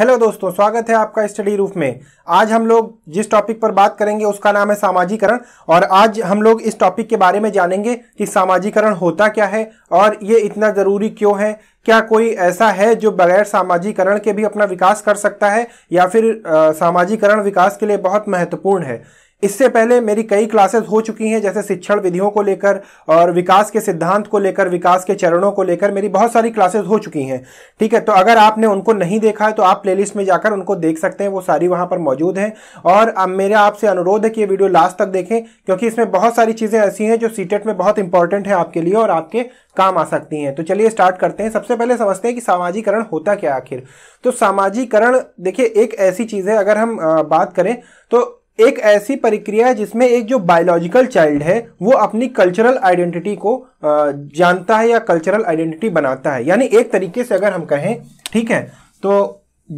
hello दोस्तों स्वागत है आपका स्टडी रूफ में आज हम लोग जिस टॉपिक पर बात करेंगे उसका नाम है सामाजिकरण और आज हम लोग इस टॉपिक के बारे में जानेंगे कि सामाजिकरण होता क्या है और ये इतना ज़रूरी क्यों है क्या कोई ऐसा है जो बगैर सामाजिकरण के भी अपना विकास कर सकता है या फिर सामाजिकरण विकास के लिए बहुत महत्वपूर्ण है इससे पहले मेरी कई क्लासेस हो चुकी हैं जैसे शिक्षण विधियों को लेकर और विकास के सिद्धांत को लेकर विकास के चरणों को लेकर मेरी बहुत सारी क्लासेस हो चुकी हैं ठीक है तो अगर आपने उनको नहीं देखा है तो आप प्लेलिस्ट में जाकर उनको देख सकते हैं वो सारी वहां पर मौजूद हैं और अब मेरा आपसे अनुरोध है कि ये वीडियो लास्ट तक देखें क्योंकि इसमें बहुत सारी चीज़ें ऐसी हैं जो सीटेट e में बहुत इंपॉर्टेंट है आपके लिए और आपके काम आ सकती हैं तो चलिए स्टार्ट करते हैं सबसे पहले समझते हैं कि सामाजिकरण होता क्या आखिर तो सामाजिकरण देखिए एक ऐसी चीज़ है अगर हम बात करें तो एक ऐसी प्रक्रिया है जिसमें एक जो बायोलॉजिकल चाइल्ड है वो अपनी कल्चरल आइडेंटिटी को जानता है या कल्चरल आइडेंटिटी बनाता है यानी एक तरीके से अगर हम कहें ठीक है तो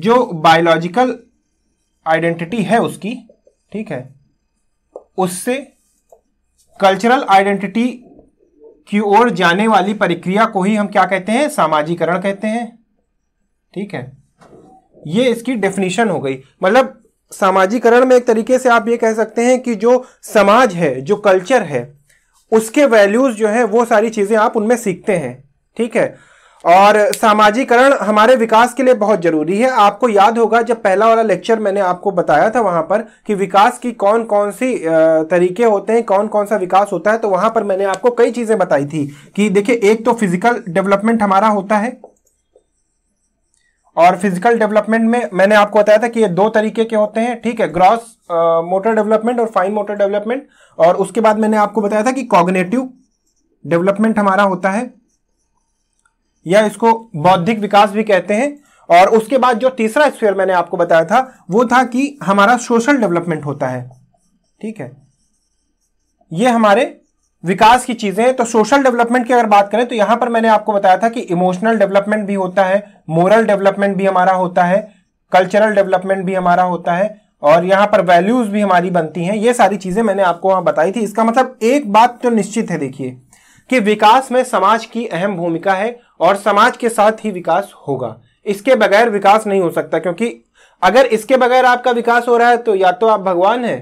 जो बायोलॉजिकल आइडेंटिटी है उसकी ठीक है उससे कल्चरल आइडेंटिटी की ओर जाने वाली प्रक्रिया को ही हम क्या कहते हैं सामाजिकरण कहते हैं ठीक है ये इसकी डेफिनेशन हो गई मतलब सामाजिकरण में एक तरीके से आप ये कह सकते हैं कि जो समाज है जो कल्चर है उसके वैल्यूज़ जो है वो सारी चीज़ें आप उनमें सीखते हैं ठीक है और सामाजिकरण हमारे विकास के लिए बहुत ज़रूरी है आपको याद होगा जब पहला वाला लेक्चर मैंने आपको बताया था वहां पर कि विकास की कौन कौन सी तरीके होते हैं कौन कौन सा विकास होता है तो वहां पर मैंने आपको कई चीज़ें बताई थी कि देखिए एक तो फिजिकल डेवलपमेंट हमारा होता है और फिजिकल डेवलपमेंट में मैंने आपको बताया था कि ये दो तरीके के होते हैं ठीक है ग्रॉस मोटर डेवलपमेंट और फाइन मोटर डेवलपमेंट और उसके बाद मैंने आपको बताया था कि कॉग्नेटिव डेवलपमेंट हमारा होता है या इसको बौद्धिक विकास भी कहते हैं और उसके बाद जो तीसरा स्पेयर मैंने आपको बताया था वो था कि हमारा सोशल डेवलपमेंट होता है ठीक है ये हमारे विकास की चीजें तो सोशल डेवलपमेंट की अगर बात करें तो यहां पर मैंने आपको बताया था कि इमोशनल डेवलपमेंट भी होता है मोरल डेवलपमेंट भी हमारा होता है कल्चरल डेवलपमेंट भी हमारा होता है और यहां पर वैल्यूज भी हमारी बनती हैं ये सारी चीजें मैंने आपको वहां बताई थी इसका मतलब एक बात तो निश्चित है देखिए कि विकास में समाज की अहम भूमिका है और समाज के साथ ही विकास होगा इसके बगैर विकास नहीं हो सकता क्योंकि अगर इसके बगैर आपका विकास हो रहा है तो या तो आप भगवान हैं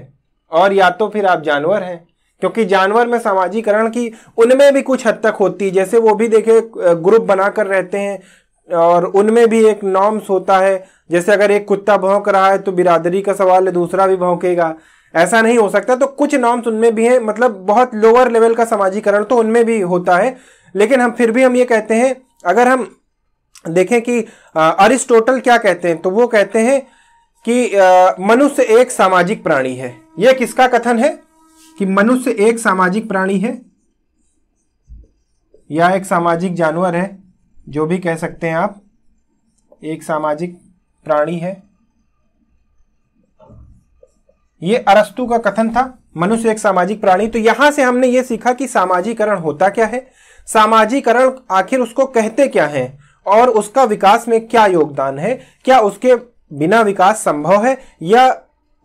और या तो फिर आप जानवर हैं क्योंकि जानवर में सामाजिकरण की उनमें भी कुछ हद तक होती है जैसे वो भी देखे ग्रुप बनाकर रहते हैं और उनमें भी एक नॉर्म्स होता है जैसे अगर एक कुत्ता भौंक रहा है तो बिरादरी का सवाल है दूसरा भी भौंकेगा ऐसा नहीं हो सकता तो कुछ नॉर्म्स उनमें भी हैं मतलब बहुत लोअर लेवल का सामाजिकरण तो उनमें भी होता है लेकिन हम फिर भी हम ये कहते हैं अगर हम देखें कि अरिस्टोटल क्या कहते हैं तो वो कहते हैं कि मनुष्य एक सामाजिक प्राणी है यह किसका कथन है कि मनुष्य एक सामाजिक प्राणी है या एक सामाजिक जानवर है जो भी कह सकते हैं आप एक सामाजिक प्राणी है यह अरस्तु का कथन था मनुष्य एक सामाजिक प्राणी तो यहां से हमने यह सीखा कि सामाजिकरण होता क्या है सामाजिकरण आखिर उसको कहते क्या है और उसका विकास में क्या योगदान है क्या उसके बिना विकास संभव है या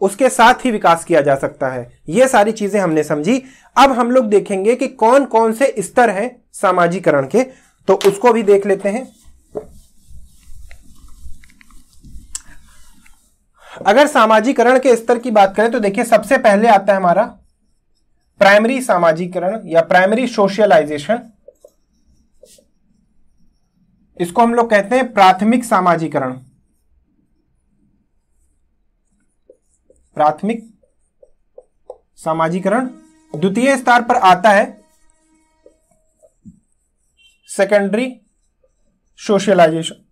उसके साथ ही विकास किया जा सकता है ये सारी चीजें हमने समझी अब हम लोग देखेंगे कि कौन कौन से स्तर हैं सामाजिकरण के तो उसको भी देख लेते हैं अगर सामाजिकरण के स्तर की बात करें तो देखिए सबसे पहले आता है हमारा प्राइमरी सामाजिकरण या प्राइमरी सोशलाइजेशन इसको हम लोग कहते हैं प्राथमिक सामाजिकरण प्राथमिक सामाजिकरण द्वितीय स्तर पर आता है सेकेंडरी सोशलाइजेशन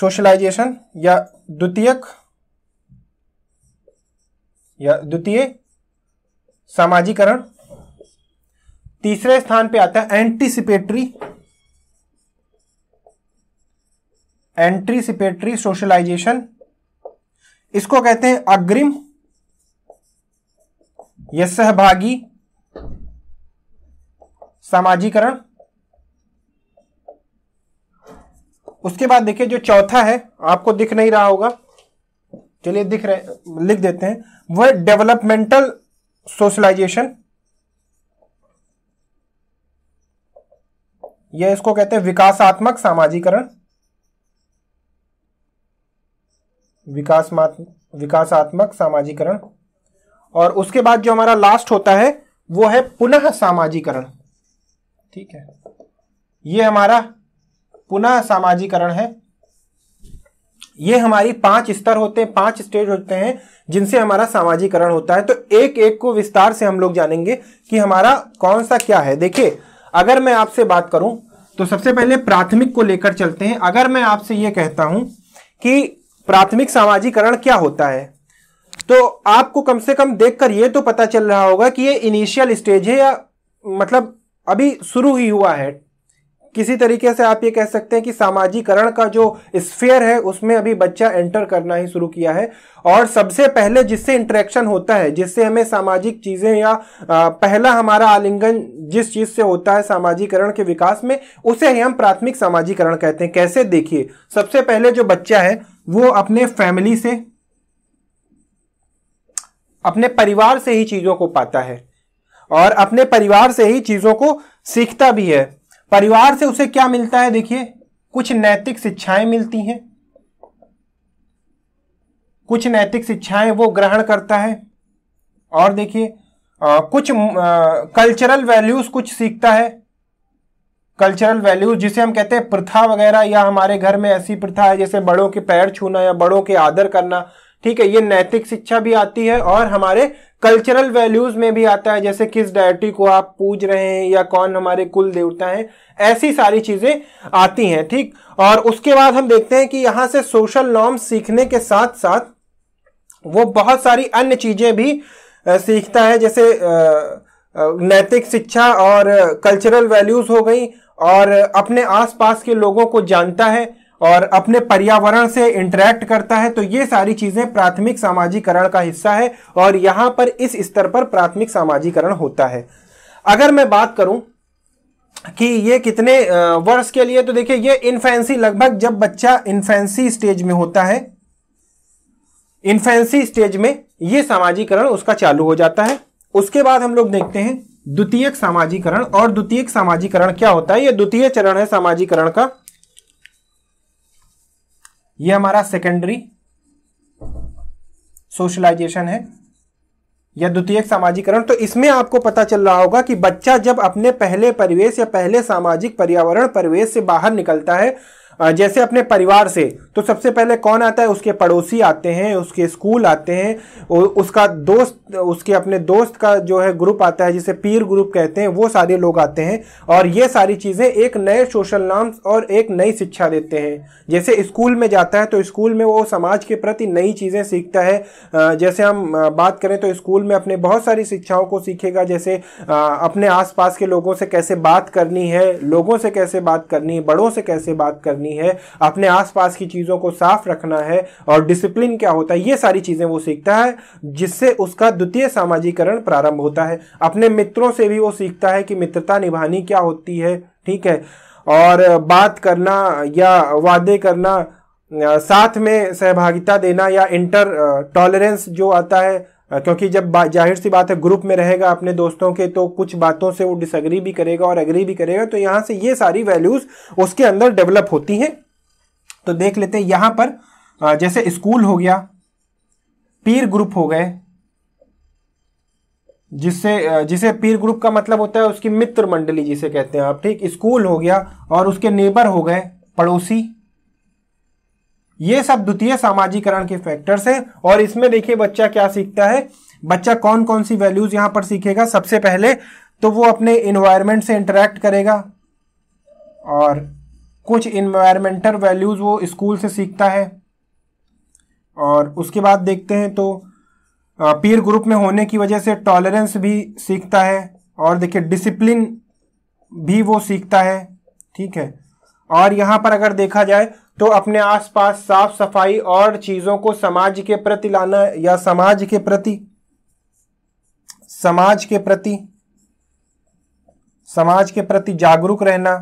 सोशलाइजेशन या द्वितीयक या द्वितीय सामाजिकरण तीसरे स्थान पे आता है एंटीसिपेटरी एंट्रीसिपेटरी सोशलाइजेशन इसको कहते हैं अग्रिम यह सहभागी समाजीकरण उसके बाद देखिए जो चौथा है आपको दिख नहीं रहा होगा चलिए दिख रहे लिख देते हैं वह डेवलपमेंटल सोशलाइजेशन यह इसको कहते हैं विकासात्मक सामाजिकरण विकासमात्मक विकासात्मक विकास और उसके बाद जो हमारा लास्ट होता है वो है पुनः सामाजिकरण ठीक है ये हमारा पुनः सामाजिकरण है ये हमारी पांच स्तर होते हैं पांच स्टेज होते हैं जिनसे हमारा सामाजिकरण होता है तो एक एक को विस्तार से हम लोग जानेंगे कि हमारा कौन सा क्या है देखिए अगर मैं आपसे बात करूं तो सबसे पहले प्राथमिक को लेकर चलते हैं अगर मैं आपसे यह कहता हूं कि प्राथमिक सामाजिकरण क्या होता है तो आपको कम से कम देखकर ये तो पता चल रहा होगा कि ये इनिशियल स्टेज है या मतलब अभी शुरू ही हुआ है किसी तरीके से आप ये कह सकते हैं कि सामाजिकरण का जो स्फेयर है उसमें अभी बच्चा एंटर करना ही शुरू किया है और सबसे पहले जिससे इंटरेक्शन होता है जिससे हमें सामाजिक चीज़ें या पहला हमारा आलिंगन जिस चीज़ से होता है सामाजिकरण के विकास में उसे ही हम प्राथमिक सामाजिकरण कहते हैं कैसे देखिए सबसे पहले जो बच्चा है वो अपने फैमिली से अपने परिवार से ही चीज़ों को पाता है और अपने परिवार से ही चीज़ों को सीखता भी है परिवार से उसे क्या मिलता है देखिए कुछ नैतिक शिक्षाएं मिलती हैं कुछ नैतिक शिक्षाएं वो ग्रहण करता है और देखिए कुछ कल्चरल वैल्यूज़ कुछ सीखता है कल्चरल वैल्यूज जिसे हम कहते हैं प्रथा वगैरह या हमारे घर में ऐसी प्रथा है जैसे बड़ों के पैर छूना या बड़ों के आदर करना ठीक है ये नैतिक शिक्षा भी आती है और हमारे कल्चरल वैल्यूज में भी आता है जैसे किस डायटी को आप पूज रहे हैं या कौन हमारे कुल देवता है ऐसी सारी चीजें आती हैं ठीक और उसके बाद हम देखते हैं कि यहाँ से सोशल नॉर्म सीखने के साथ साथ वो बहुत सारी अन्य चीजें भी सीखता है जैसे नैतिक शिक्षा और कल्चरल वैल्यूज हो गई और अपने आसपास के लोगों को जानता है और अपने पर्यावरण से इंटरेक्ट करता है तो ये सारी चीजें प्राथमिक सामाजिकरण का हिस्सा है और यहां पर इस स्तर पर प्राथमिक सामाजिकरण होता है अगर मैं बात करूं कि ये कितने वर्ष के लिए तो देखिए ये इन्फेंसी लगभग जब बच्चा इन्फेंसी स्टेज में होता है इन्फेंसी स्टेज में ये सामाजिकरण उसका चालू हो जाता है उसके बाद हम लोग देखते हैं द्वितीयक सामाजिकरण और द्वितीयक सामाजिकरण क्या होता है ये द्वितीय चरण है सामाजिकरण का ये हमारा सेकेंडरी सोशलाइजेशन है या द्वितीय सामाजिकरण तो इसमें आपको पता चल रहा होगा कि बच्चा जब अपने पहले परिवेश या पहले सामाजिक पर्यावरण परिवेश से बाहर निकलता है जैसे अपने परिवार से तो सबसे पहले कौन आता है उसके पड़ोसी आते हैं उसके स्कूल आते हैं उसका दोस्त उसके अपने दोस्त का जो है ग्रुप आता है जिसे पीर ग्रुप कहते हैं वो सारे लोग आते हैं और ये सारी चीज़ें एक नए सोशल नॉर्म्स और एक नई शिक्षा देते हैं जैसे स्कूल में जाता है तो स्कूल में वो समाज के प्रति नई चीज़ें सीखता है जैसे हम बात करें तो स्कूल में अपने बहुत सारी शिक्षाओं को सीखेगा जैसे अपने आसपास के लोगों से कैसे बात करनी है लोगों से कैसे बात करनी है बड़ों से कैसे बात करनी करनी है अपने आसपास की चीज़ों को साफ रखना है और डिसिप्लिन क्या होता है ये सारी चीज़ें वो सीखता है जिससे उसका द्वितीय सामाजिकरण प्रारंभ होता है अपने मित्रों से भी वो सीखता है कि मित्रता निभानी क्या होती है ठीक है और बात करना या वादे करना साथ में सहभागिता देना या इंटर टॉलरेंस जो आता है क्योंकि जब जाहिर सी बात है ग्रुप में रहेगा अपने दोस्तों के तो कुछ बातों से वो डिसग्री भी करेगा और अग्री भी करेगा तो यहां से ये सारी वैल्यूज़ उसके अंदर डेवलप होती हैं तो देख लेते हैं यहां पर जैसे स्कूल हो गया पीर ग्रुप हो गए जिससे जिसे पीर ग्रुप का मतलब होता है उसकी मित्र मंडली जिसे कहते हैं आप ठीक स्कूल हो गया और उसके नेबर हो गए पड़ोसी ये सब द्वितीय सामाजिकरण के फैक्टर्स हैं और इसमें देखिए बच्चा क्या सीखता है बच्चा कौन कौन सी वैल्यूज यहां पर सीखेगा सबसे पहले तो वो अपने इन्वायरमेंट से इंटरेक्ट करेगा और कुछ इन्वायरमेंटल वैल्यूज वो स्कूल से सीखता है और उसके बाद देखते हैं तो पीर ग्रुप में होने की वजह से टॉलरेंस भी सीखता है और देखिए डिसिप्लिन भी वो सीखता है ठीक है और यहाँ पर अगर देखा जाए तो अपने आसपास साफ सफाई और चीज़ों को समाज के प्रति लाना या समाज के प्रति समाज के प्रति समाज के प्रति जागरूक रहना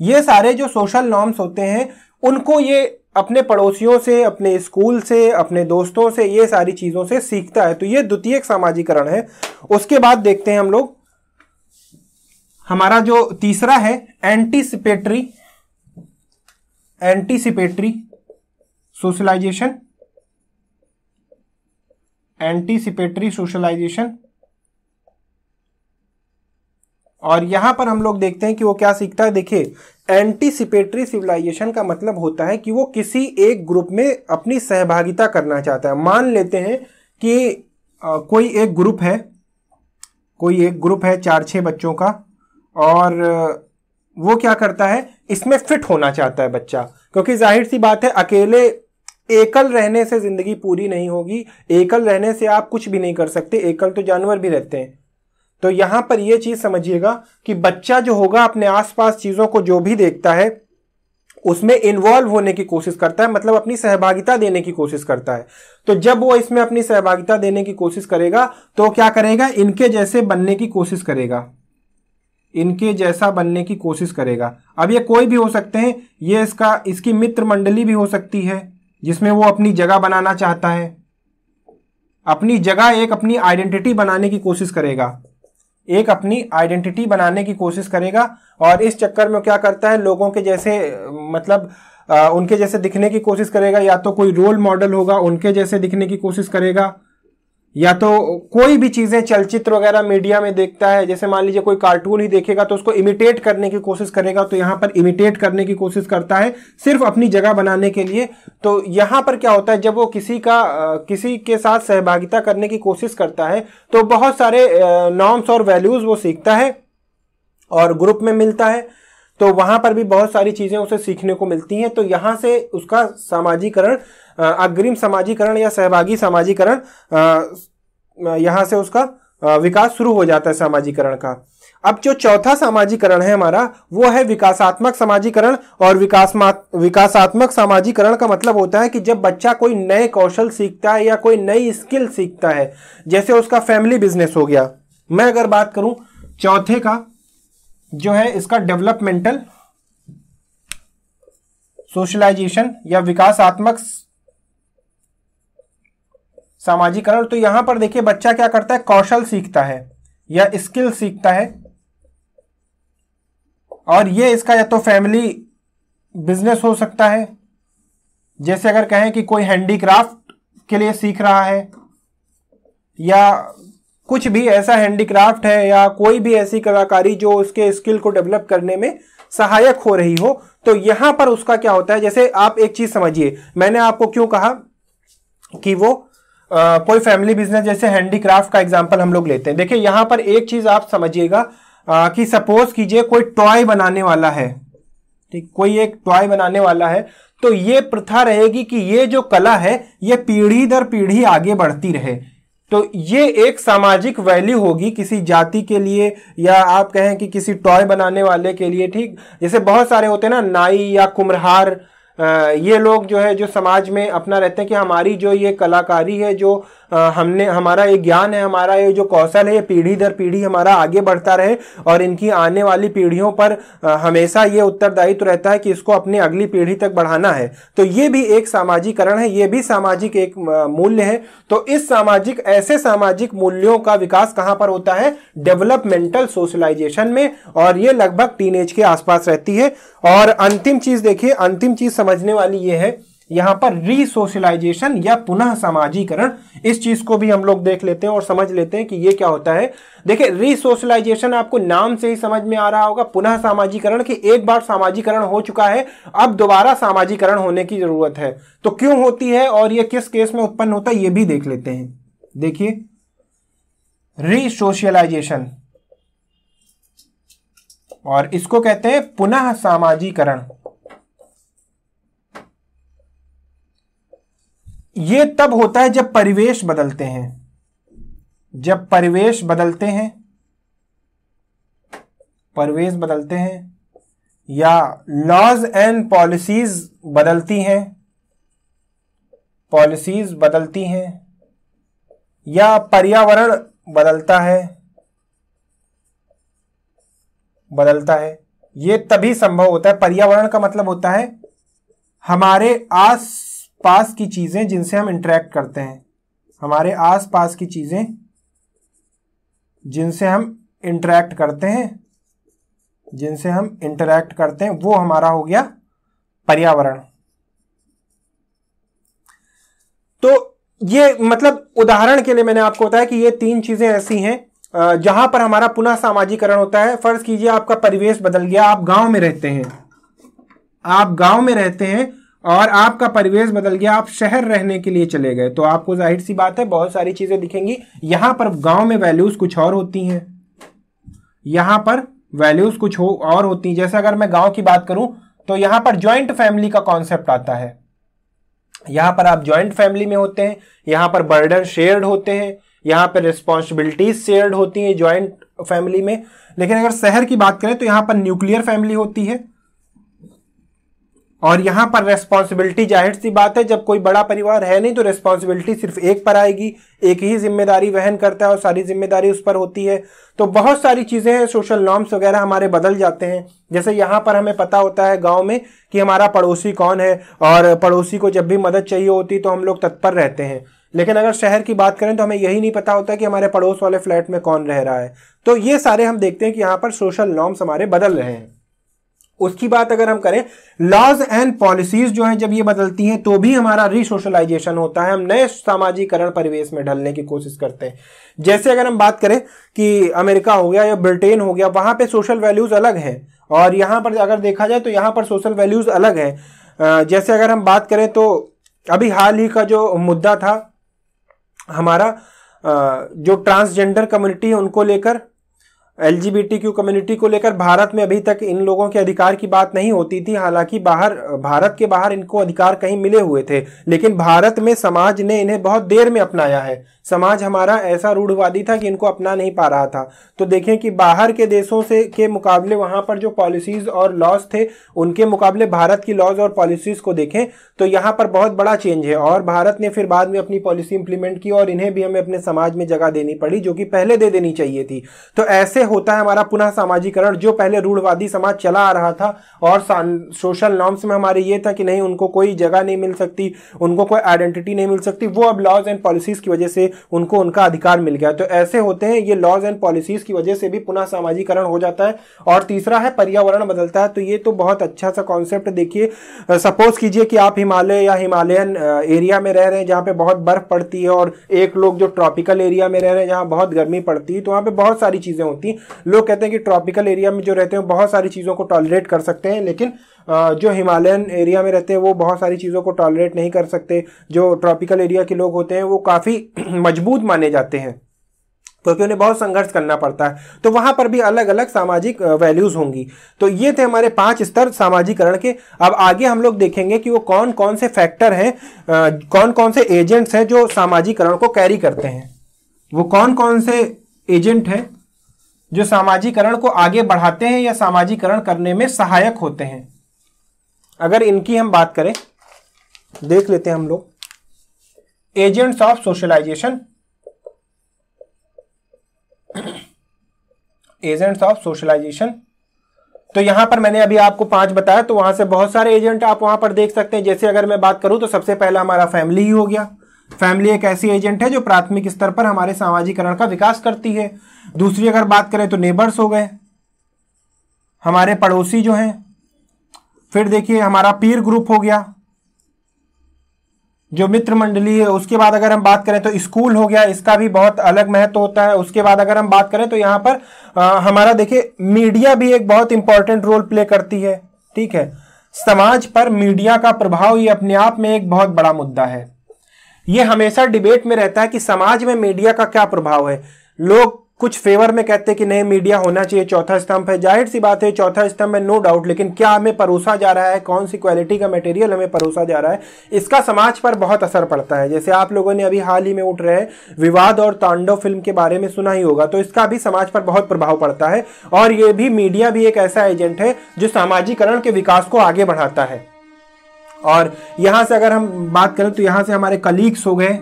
ये सारे जो सोशल नॉर्म्स होते हैं उनको ये अपने पड़ोसियों से अपने स्कूल से अपने दोस्तों से ये सारी चीज़ों से सीखता है तो ये द्वितीय सामाजिकरण है उसके बाद देखते हैं हम लोग हमारा जो तीसरा है anticipatory anticipatory socialisation anticipatory socialisation और यहां पर हम लोग देखते हैं कि वो क्या सीखता है देखिए एंटीसिपेटरी सिविलाइजेशन का मतलब होता है कि वो किसी एक ग्रुप में अपनी सहभागिता करना चाहता है मान लेते हैं कि आ, कोई एक ग्रुप है कोई एक ग्रुप है चार छह बच्चों का और वो क्या करता है इसमें फिट होना चाहता है बच्चा क्योंकि जाहिर सी बात है अकेले एकल रहने से जिंदगी पूरी नहीं होगी एकल रहने से आप कुछ भी नहीं कर सकते एकल तो जानवर भी रहते हैं तो यहां पर यह चीज समझिएगा कि बच्चा जो होगा अपने आसपास चीजों को जो भी देखता है उसमें इन्वॉल्व होने की कोशिश करता है मतलब अपनी सहभागिता देने की कोशिश करता है तो जब वो इसमें अपनी सहभागिता देने की कोशिश करेगा तो क्या करेगा इनके जैसे बनने की कोशिश करेगा इनके जैसा बनने की कोशिश करेगा अब ये कोई भी हो सकते हैं ये इसका इसकी मित्र मंडली भी हो सकती है जिसमें वो अपनी जगह बनाना चाहता है अपनी जगह एक अपनी आइडेंटिटी बनाने की कोशिश करेगा एक अपनी आइडेंटिटी बनाने की कोशिश करेगा और इस चक्कर में क्या करता है लोगों के जैसे मतलब आ, उनके जैसे दिखने की कोशिश करेगा या तो कोई रोल मॉडल होगा उनके जैसे दिखने की कोशिश करेगा या तो कोई भी चीज़ें चलचित्र वगैरह मीडिया में देखता है जैसे मान लीजिए कोई कार्टून ही देखेगा तो उसको इमिटेट करने की कोशिश करेगा तो यहां पर इमिटेट करने की कोशिश करता है सिर्फ अपनी जगह बनाने के लिए तो यहां पर क्या होता है जब वो किसी का किसी के साथ सहभागिता करने की कोशिश करता है तो बहुत सारे नॉर्म्स और वैल्यूज़ वो सीखता है और ग्रुप में मिलता है तो वहां पर भी बहुत सारी चीजें उसे सीखने को मिलती हैं तो यहां से उसका सामाजिकरण अग्रिम सामाजिकरण या सहभागी सामाजिकरण यहां से उसका विकास शुरू हो जाता है सामाजिकरण का अब जो चौथा सामाजिकरण है हमारा वो है विकासात्मक समाजीकरण और विकासात्मक सामाजिकरण का मतलब होता है कि जब बच्चा कोई नए कौशल सीखता है या कोई नई स्किल सीखता है जैसे उसका फैमिली बिजनेस हो गया मैं अगर बात करूं चौथे का जो है इसका डेवलपमेंटल सोशलाइजेशन या विकासात्मक सामाजिकरण तो यहां पर देखिए बच्चा क्या करता है कौशल सीखता है या स्किल सीखता है और ये इसका या तो फैमिली बिजनेस हो सकता है जैसे अगर कहें कि कोई हैंडीक्राफ्ट के लिए सीख रहा है या कुछ भी ऐसा हैंडीक्राफ्ट है या कोई भी ऐसी कलाकारी जो उसके स्किल को डेवलप करने में सहायक हो रही हो तो यहां पर उसका क्या होता है जैसे आप एक चीज समझिए मैंने आपको क्यों कहा कि वो आ, कोई फैमिली बिजनेस जैसे हैंडीक्राफ्ट का एग्जाम्पल हम लोग लेते हैं देखिए यहां पर एक चीज आप समझिएगा कि सपोज कीजिए कोई टॉय बनाने वाला है ठीक कोई एक टॉय बनाने वाला है तो ये प्रथा रहेगी कि ये जो कला है ये पीढ़ी दर पीढ़ी आगे बढ़ती रहे तो ये एक सामाजिक वैल्यू होगी किसी जाति के लिए या आप कहें कि किसी टॉय बनाने वाले के लिए ठीक जैसे बहुत सारे होते हैं ना नाई या कुम्हार ये लोग जो है जो समाज में अपना रहते हैं कि हमारी जो ये कलाकारी है जो हमने हमारा ये ज्ञान है हमारा ये जो कौशल है ये पीढ़ी दर पीढ़ी हमारा आगे बढ़ता रहे और इनकी आने वाली पीढ़ियों पर हमेशा ये उत्तरदायित्व तो रहता है कि इसको अपनी अगली पीढ़ी तक बढ़ाना है तो ये भी एक सामाजिकरण है ये भी सामाजिक एक मूल्य है तो इस सामाजिक ऐसे सामाजिक मूल्यों का विकास कहाँ पर होता है डेवलपमेंटल सोशलाइजेशन में और ये लगभग टीन के आसपास रहती है और अंतिम चीज देखिए अंतिम चीज समझने वाली ये है यहां पर रीसोशलाइजेशन या पुनः समाजीकरण इस चीज को भी हम लोग देख लेते हैं और समझ लेते हैं कि ये क्या होता है देखिए रीसोशलाइजेशन आपको नाम से ही समझ में आ रहा होगा पुनः सामाजिकरण कि एक बार सामाजिकरण हो चुका है अब दोबारा सामाजिकरण होने की जरूरत है तो क्यों होती है और यह किस केस में उत्पन्न होता है यह भी देख लेते हैं देखिए रीसोशलाइजेशन और इसको कहते हैं पुनः सामाजिकरण ये तब होता है जब परिवेश बदलते हैं जब परिवेश बदलते हैं परिवेश बदलते हैं या लॉज एंड पॉलिसीज बदलती हैं पॉलिसीज बदलती हैं या पर्यावरण बदलता है बदलता है ये तभी संभव होता है पर्यावरण का मतलब होता है हमारे आस पास की चीज़ें जिनसे हम इंटरेक्ट करते हैं हमारे आस पास की चीज़ें जिनसे हम इंटरेक्ट करते हैं जिनसे हम इंटरेक्ट करते हैं वो हमारा हो गया पर्यावरण तो ये मतलब उदाहरण के लिए मैंने आपको बताया कि ये तीन चीज़ें ऐसी हैं जहां पर हमारा पुनः सामाजिकरण होता है फर्ज कीजिए आपका परिवेश बदल गया आप गांव में रहते हैं आप गांव में रहते हैं और आपका परिवेश बदल गया आप शहर रहने के लिए चले गए तो आपको जाहिर सी बात है बहुत सारी चीजें दिखेंगी यहां पर गांव में वैल्यूज कुछ और होती हैं यहां पर वैल्यूज कुछ हो और होती हैं जैसे अगर मैं गांव की बात करूं तो यहां पर ज्वाइंट फैमिली का कॉन्सेप्ट आता है यहां पर आप ज्वाइंट फैमिली में होते हैं यहां पर बर्डन शेयर्ड होते हैं यहां पर रिस्पॉन्सिबिलिटीज शेयर्ड होती हैं ज्वाइंट फैमिली में लेकिन अगर शहर की बात करें तो यहां पर न्यूक्लियर फैमिली होती है और यहां पर रेस्पॉन्सिबिलिटी जाहिर सी बात है जब कोई बड़ा परिवार है नहीं तो रेस्पॉन्सिबिलिटी सिर्फ एक पर आएगी एक ही जिम्मेदारी वहन करता है और सारी जिम्मेदारी उस पर होती है तो बहुत सारी चीज़ें हैं सोशल नॉर्म्स वगैरह हमारे बदल जाते हैं जैसे यहाँ पर हमें पता होता है गांव में कि हमारा पड़ोसी कौन है और पड़ोसी को जब भी मदद चाहिए होती तो हम लोग तत्पर रहते हैं लेकिन अगर शहर की बात करें तो हमें यही नहीं पता होता कि हमारे पड़ोस वाले फ्लैट में कौन रह रहा है तो ये सारे हम देखते हैं कि यहाँ पर सोशल नॉर्म्स हमारे बदल रहे हैं उसकी बात अगर हम करें लॉज एंड पॉलिसीज जो है जब ये बदलती हैं तो भी हमारा रिसोशलाइजेशन होता है हम नए सामाजिकरण परिवेश में ढलने की कोशिश करते हैं जैसे अगर हम बात करें कि अमेरिका हो गया या ब्रिटेन हो गया वहां पे सोशल वैल्यूज अलग है और यहां पर अगर देखा जाए तो यहां पर सोशल वैल्यूज अलग है जैसे अगर हम बात करें तो अभी हाल ही का जो मुद्दा था हमारा जो ट्रांसजेंडर कम्युनिटी है उनको लेकर एल कम्युनिटी को लेकर भारत में अभी तक इन लोगों के अधिकार की बात नहीं होती थी हालांकि बाहर भारत के बाहर इनको अधिकार कहीं मिले हुए थे लेकिन भारत में समाज ने इन्हें बहुत देर में अपनाया है समाज हमारा ऐसा रूढ़वादी था कि इनको अपना नहीं पा रहा था तो देखें कि बाहर के देशों से के मुकाबले वहां पर जो पॉलिसीज और लॉज थे उनके मुकाबले भारत की लॉज और पॉलिसीज को देखें तो यहाँ पर बहुत बड़ा चेंज है और भारत ने फिर बाद में अपनी पॉलिसी इंप्लीमेंट की और इन्हें भी हमें अपने समाज में जगह देनी पड़ी जो कि पहले दे देनी चाहिए थी तो ऐसे होता है हमारा पुनः सामाजिकरण जो पहले रूढ़वादी समाज चला आ रहा था और सोशल नॉर्म्स में हमारे ये था कि नहीं उनको कोई जगह नहीं मिल सकती उनको कोई आइडेंटिटी नहीं मिल सकती वो अब लॉज एंड पॉलिसीज की वजह से उनको उनका अधिकार मिल गया तो ऐसे होते हैं ये लॉज एंड पॉलिसीज की वजह से भी पुनः सामाजिकरण हो जाता है और तीसरा है पर्यावरण बदलता है तो ये तो बहुत अच्छा सा कॉन्सेप्ट देखिए सपोज कीजिए कि आप हिमालय या हिमालयन एरिया में रह रहे हैं जहाँ पे बहुत बर्फ पड़ती है और एक लोग जो ट्रॉपिकल एरिया में रह रहे हैं जहाँ बहुत गर्मी पड़ती है तो वहाँ पे बहुत सारी चीज़ें होती नहीं लोग कहते हैं कि ट्रॉपिकल एरिया में जो रहते हैं बहुत सारी चीज़ों को टॉलरेट कर सकते हैं लेकिन जो हिमालयन एरिया में रहते हैं वो बहुत सारी चीज़ों को टॉलरेट नहीं कर सकते जो ट्रॉपिकल एरिया के लोग होते हैं वो काफ़ी मजबूत माने जाते हैं क्योंकि उन्हें बहुत संघर्ष करना पड़ता है तो वहां पर भी अलग अलग सामाजिक वैल्यूज़ होंगी तो ये थे हमारे पांच स्तर सामाजिकरण के अब आगे हम लोग देखेंगे कि वो कौन कौन से फैक्टर हैं कौन कौन से एजेंट्स हैं जो सामाजिकरण को कैरी करते हैं वो कौन कौन से एजेंट हैं जो सामाजिकरण को आगे बढ़ाते हैं या सामाजिकरण करने में सहायक होते हैं अगर इनकी हम बात करें देख लेते हैं हम लोग agents of socialisation agents of socialisation तो यहां पर मैंने अभी आपको पांच बताया तो वहां से बहुत सारे एजेंट आप वहां पर देख सकते हैं जैसे अगर मैं बात करूं तो सबसे पहला हमारा फैमिली ही हो गया फैमिली एक ऐसी एजेंट है जो प्राथमिक स्तर पर हमारे सामाजिकरण का विकास करती है दूसरी अगर बात करें तो नेबर्स हो गए हमारे पड़ोसी जो हैं फिर देखिए हमारा पीर ग्रुप हो गया जो मित्र मंडली है उसके बाद अगर हम बात करें तो स्कूल हो गया इसका भी बहुत अलग महत्व होता है उसके बाद अगर हम बात करें तो यहाँ पर आ, हमारा देखिए मीडिया भी एक बहुत इंपॉर्टेंट रोल प्ले करती है ठीक है समाज पर मीडिया का प्रभाव ये अपने आप में एक बहुत बड़ा मुद्दा है ये हमेशा डिबेट में रहता है कि समाज में मीडिया का क्या प्रभाव है लोग कुछ फेवर में कहते हैं कि नहीं मीडिया होना चाहिए चौथा स्तंभ है जाहिर सी बात है चौथा स्तंभ है नो डाउट लेकिन क्या हमें परोसा जा रहा है कौन सी क्वालिटी का मटेरियल हमें परोसा जा रहा है इसका समाज पर बहुत असर पड़ता है जैसे आप लोगों ने अभी हाल ही में उठ रहे विवाद और तांडव फिल्म के बारे में सुना ही होगा तो इसका भी समाज पर बहुत प्रभाव पड़ता है और ये भी मीडिया भी एक ऐसा एजेंट है जो सामाजिकरण के विकास को आगे बढ़ाता है और यहां से अगर हम बात करें तो यहां से हमारे कलीग्स हो गए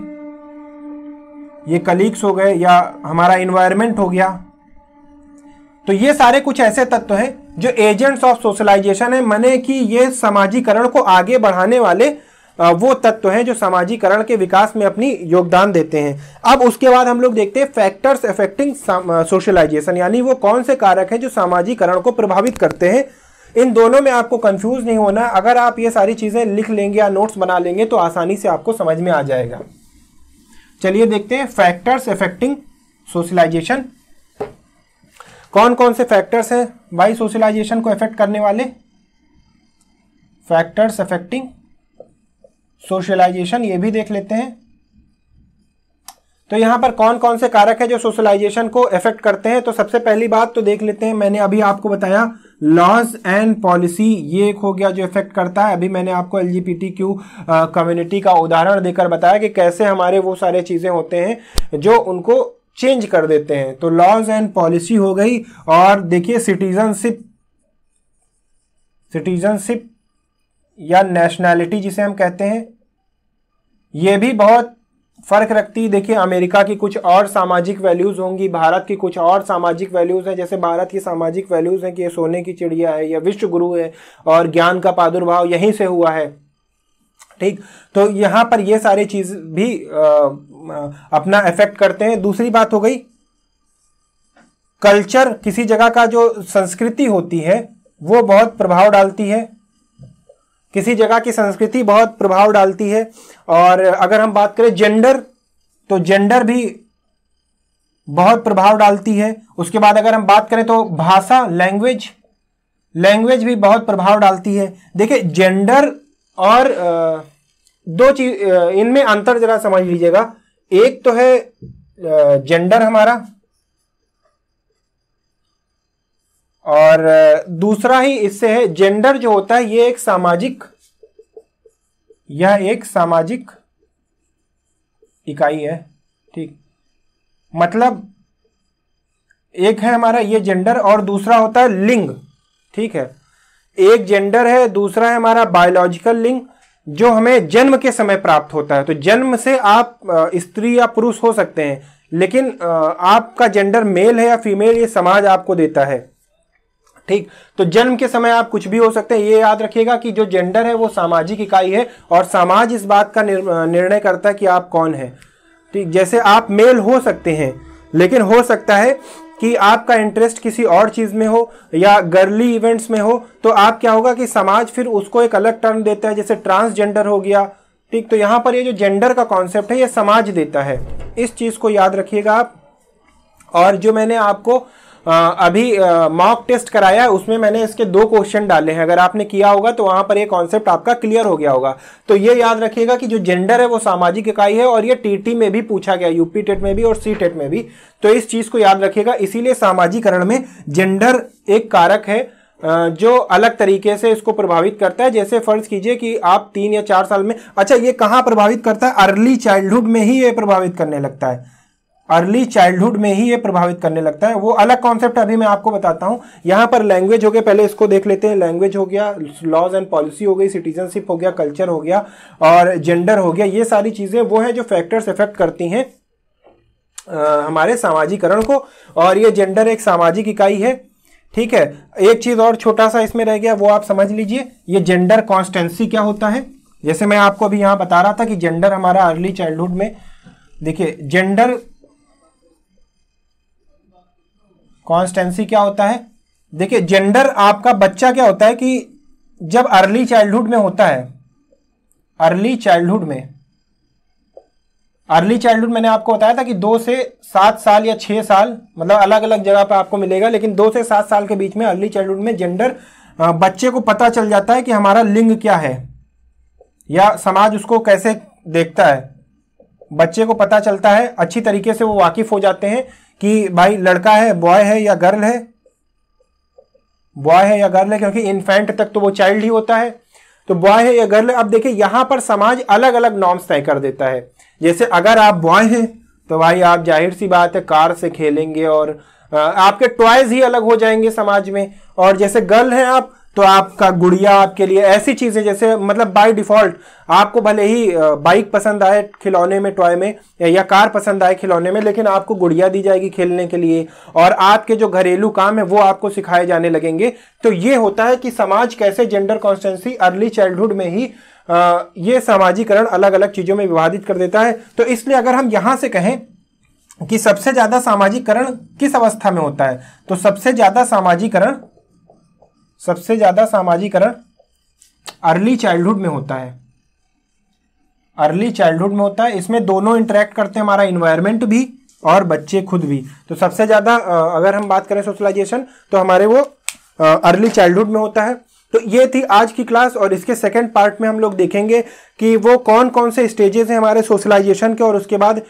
ये कलीग्स हो गए या हमारा इन्वायरमेंट हो गया तो ये सारे कुछ ऐसे तत्व हैं जो एजेंट्स ऑफ सोशलाइजेशन है मने कि ये सामाजिकरण को आगे बढ़ाने वाले वो तत्व हैं जो सामाजिकरण के विकास में अपनी योगदान देते हैं अब उसके बाद हम लोग देखते हैं फैक्टर्स अफेक्टिंग सोशलाइजेशन यानी वो कौन से कारक हैं जो सामाजिकरण को प्रभावित करते हैं इन दोनों में आपको कंफ्यूज नहीं होना अगर आप ये सारी चीज़ें लिख लेंगे या नोट्स बना लेंगे तो आसानी से आपको समझ में आ जाएगा चलिए देखते हैं फैक्टर्स इफेक्टिंग सोशलाइजेशन कौन कौन से फैक्टर्स हैं भाई सोशलाइजेशन को इफेक्ट करने वाले फैक्टर्स अफेक्टिंग सोशलाइजेशन ये भी देख लेते हैं तो यहाँ पर कौन कौन से कारक है जो सोशलाइजेशन को इफेक्ट करते हैं तो सबसे पहली बात तो देख लेते हैं मैंने अभी आपको बताया लॉज एंड पॉलिसी ये एक हो गया जो इफेक्ट करता है अभी मैंने आपको एल क्यू कम्युनिटी का उदाहरण देकर बताया कि कैसे हमारे वो सारे चीज़ें होते हैं जो उनको चेंज कर देते हैं तो लॉज एंड पॉलिसी हो गई और देखिए सिटीजनशिप सिटीजनशिप या नेशनैलिटी जिसे हम कहते हैं ये भी बहुत फ़र्क रखती है देखिए अमेरिका की कुछ और सामाजिक वैल्यूज़ होंगी भारत की कुछ और सामाजिक वैल्यूज़ हैं जैसे भारत की सामाजिक वैल्यूज़ हैं कि ये सोने की चिड़िया है या विश्व गुरु है और ज्ञान का प्रादुर्भाव यहीं से हुआ है ठीक तो यहां पर ये सारी चीज़ भी आ, अपना इफेक्ट करते हैं दूसरी बात हो गई कल्चर किसी जगह का जो संस्कृति होती है वो बहुत प्रभाव डालती है किसी जगह की संस्कृति बहुत प्रभाव डालती है और अगर हम बात करें जेंडर तो जेंडर भी बहुत प्रभाव डालती है उसके बाद अगर हम बात करें तो भाषा लैंग्वेज लैंग्वेज भी बहुत प्रभाव डालती है देखिए जेंडर और दो चीज इनमें अंतर जरा समझ लीजिएगा एक तो है जेंडर हमारा और दूसरा ही इससे है जेंडर जो होता है ये एक सामाजिक यह एक सामाजिक इकाई है ठीक मतलब एक है हमारा ये जेंडर और दूसरा होता है लिंग ठीक है एक जेंडर है दूसरा है हमारा बायोलॉजिकल लिंग जो हमें जन्म के समय प्राप्त होता है तो जन्म से आप स्त्री या पुरुष हो सकते हैं लेकिन आपका जेंडर मेल है या फीमेल ये समाज आपको देता है ठीक तो जन्म के समय आप कुछ भी हो सकते हैं ये याद रखिएगा कि जो जेंडर है वो सामाजिक इकाई है और समाज इस बात का निर्णय करता है कि आप कौन है ठीक जैसे आप मेल हो सकते हैं लेकिन हो सकता है कि आपका इंटरेस्ट किसी और चीज़ में हो या गर्ली इवेंट्स में हो तो आप क्या होगा कि समाज फिर उसको एक अलग टर्म देता है जैसे ट्रांसजेंडर हो गया ठीक तो यहां पर ये जो जेंडर का कॉन्सेप्ट है ये समाज देता है इस चीज़ को याद रखिएगा आप और जो मैंने आपको अभी मॉक टेस्ट कराया उसमें मैंने इसके दो क्वेश्चन डाले हैं अगर आपने किया होगा तो वहां पर ये कॉन्सेप्ट आपका क्लियर हो गया होगा तो ये याद रखिएगा कि जो जेंडर है वो सामाजिक इकाई है और ये टीटी में भी पूछा गया यूपी टेट में भी और सी टेट में भी तो इस चीज को याद रखिएगा इसीलिए सामाजिकरण में जेंडर एक कारक है जो अलग तरीके से इसको प्रभावित करता है जैसे फर्ज कीजिए कि आप तीन या चार साल में अच्छा ये कहाँ प्रभावित करता है अर्ली चाइल्डहुड में ही ये प्रभावित करने लगता है अर्ली चाइल्डहुड में ही ये प्रभावित करने लगता है वो अलग कॉन्सेप्ट अभी मैं आपको बताता हूँ यहाँ पर लैंग्वेज हो गया पहले इसको देख लेते हैं लैंग्वेज हो गया लॉज एंड पॉलिसी हो गई सिटीजनशिप हो गया कल्चर हो गया और जेंडर हो गया ये सारी चीज़ें वो हैं जो फैक्टर्स इफेक्ट करती हैं हमारे सामाजिकरण को और ये जेंडर एक सामाजिक इकाई है ठीक है एक चीज़ और छोटा सा इसमें रह गया वो आप समझ लीजिए ये जेंडर कॉन्स्टेंसी क्या होता है जैसे मैं आपको अभी यहाँ बता रहा था कि जेंडर हमारा अर्ली चाइल्डहुड में देखिए जेंडर कॉन्स्टेंसी क्या होता है देखिए जेंडर आपका बच्चा क्या होता है कि जब अर्ली चाइल्डहुड में होता है अर्ली चाइल्डहुड में अर्ली चाइल्डहुड मैंने आपको बताया था कि दो से सात साल या छह साल मतलब अलग अलग जगह पर आपको मिलेगा लेकिन दो से सात साल के बीच में अर्ली चाइल्डहुड में जेंडर बच्चे को पता चल जाता है कि हमारा लिंग क्या है या समाज उसको कैसे देखता है बच्चे को पता चलता है अच्छी तरीके से वो वाकिफ हो जाते हैं कि भाई लड़का है बॉय है या गर्ल है बॉय है या गर्ल है क्योंकि इन्फेंट तक तो वो चाइल्ड ही होता है तो बॉय है या गर्ल है अब देखिए यहां पर समाज अलग अलग नॉर्म्स तय कर देता है जैसे अगर आप बॉय हैं तो भाई आप जाहिर सी बात है कार से खेलेंगे और आपके टॉयज ही अलग हो जाएंगे समाज में और जैसे गर्ल हैं आप तो आपका गुड़िया आपके लिए ऐसी चीज़ें जैसे मतलब बाय डिफ़ॉल्ट आपको भले ही बाइक पसंद आए खिलौने में टॉय में या कार पसंद आए खिलौने में लेकिन आपको गुड़िया दी जाएगी खेलने के लिए और आपके जो घरेलू काम है वो आपको सिखाए जाने लगेंगे तो ये होता है कि समाज कैसे जेंडर कॉन्स्टेंसी अर्ली चाइल्डहुड में ही आ, ये सामाजिकरण अलग अलग चीज़ों में विवादित कर देता है तो इसलिए अगर हम यहां से कहें कि सबसे ज़्यादा सामाजिकरण किस अवस्था में होता है तो सबसे ज़्यादा सामाजिकरण सबसे ज़्यादा सामाजिकरण अर्ली चाइल्डहुड में होता है अर्ली चाइल्डहुड में होता है इसमें दोनों इंटरेक्ट करते हैं हमारा इन्वायरमेंट भी और बच्चे खुद भी तो सबसे ज़्यादा अगर हम बात करें सोशलाइजेशन तो हमारे वो अर्ली चाइल्डहुड में होता है तो ये थी आज की क्लास और इसके सेकंड पार्ट में हम लोग देखेंगे कि वो कौन कौन से स्टेजेस हैं हमारे सोशलाइजेशन के और उसके बाद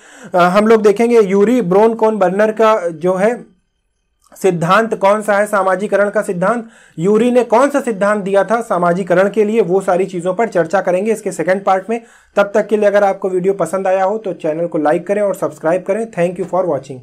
हम लोग देखेंगे यूरी ब्रोन कौन बर्नर का जो है सिद्धांत कौन सा है सामाजिकरण का सिद्धांत यूरी ने कौन सा सिद्धांत दिया था सामाजिकरण के लिए वो सारी चीज़ों पर चर्चा करेंगे इसके सेकंड पार्ट में तब तक के लिए अगर आपको वीडियो पसंद आया हो तो चैनल को लाइक करें और सब्सक्राइब करें थैंक यू फॉर वॉचिंग